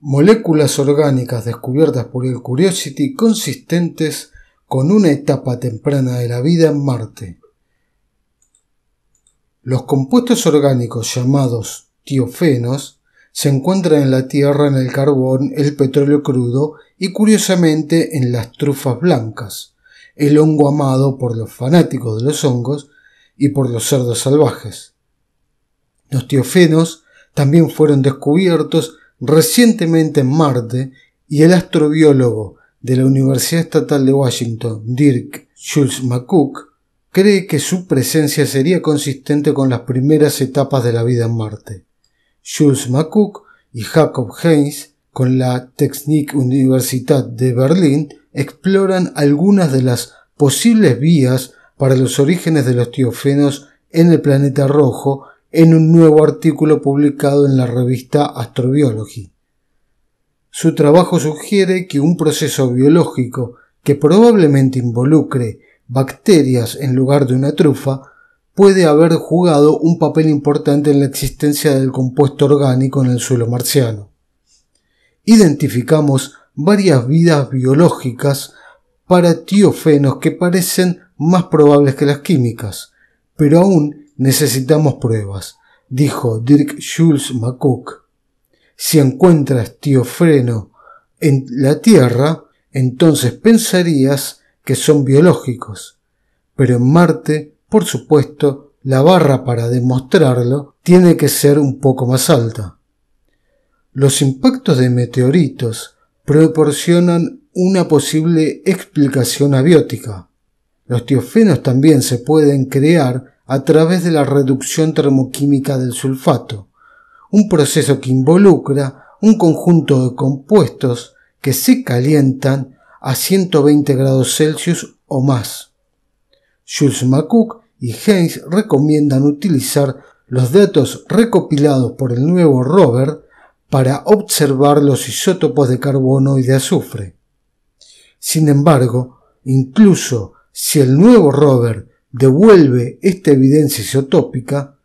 moléculas orgánicas descubiertas por el Curiosity consistentes con una etapa temprana de la vida en Marte. Los compuestos orgánicos llamados tiofenos se encuentran en la Tierra en el carbón, el petróleo crudo y curiosamente en las trufas blancas, el hongo amado por los fanáticos de los hongos y por los cerdos salvajes. Los tiofenos también fueron descubiertos Recientemente en Marte, y el astrobiólogo de la Universidad Estatal de Washington, Dirk Jules McCook, cree que su presencia sería consistente con las primeras etapas de la vida en Marte. Jules McCook y Jacob Heinz, con la Technik Universität de Berlín, exploran algunas de las posibles vías para los orígenes de los tiofenos en el planeta rojo en un nuevo artículo publicado en la revista Astrobiology. Su trabajo sugiere que un proceso biológico que probablemente involucre bacterias en lugar de una trufa puede haber jugado un papel importante en la existencia del compuesto orgánico en el suelo marciano. Identificamos varias vidas biológicas para tiofenos que parecen más probables que las químicas, pero aún Necesitamos pruebas, dijo Dirk Jules McCook. Si encuentras tiofreno en la Tierra, entonces pensarías que son biológicos. Pero en Marte, por supuesto, la barra para demostrarlo tiene que ser un poco más alta. Los impactos de meteoritos proporcionan una posible explicación abiótica. Los tiofenos también se pueden crear a través de la reducción termoquímica del sulfato, un proceso que involucra un conjunto de compuestos que se calientan a 120 grados Celsius o más. Jules McCook y Haynes recomiendan utilizar los datos recopilados por el nuevo rover para observar los isótopos de carbono y de azufre. Sin embargo, incluso si el nuevo rover devuelve esta evidencia isotópica,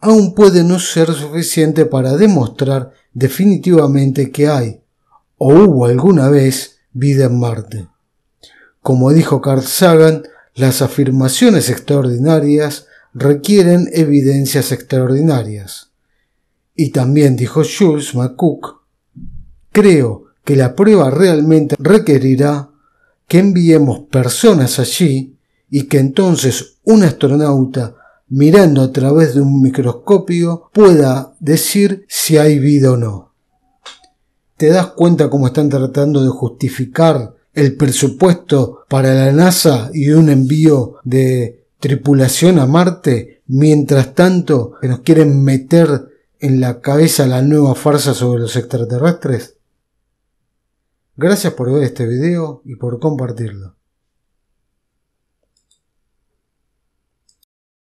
aún puede no ser suficiente para demostrar definitivamente que hay o hubo alguna vez vida en Marte. Como dijo Carl Sagan, las afirmaciones extraordinarias requieren evidencias extraordinarias. Y también dijo Jules McCook, creo que la prueba realmente requerirá que enviemos personas allí y que entonces un astronauta mirando a través de un microscopio pueda decir si hay vida o no. ¿Te das cuenta cómo están tratando de justificar el presupuesto para la NASA y un envío de tripulación a Marte? Mientras tanto, que nos quieren meter en la cabeza la nueva farsa sobre los extraterrestres. Gracias por ver este video y por compartirlo.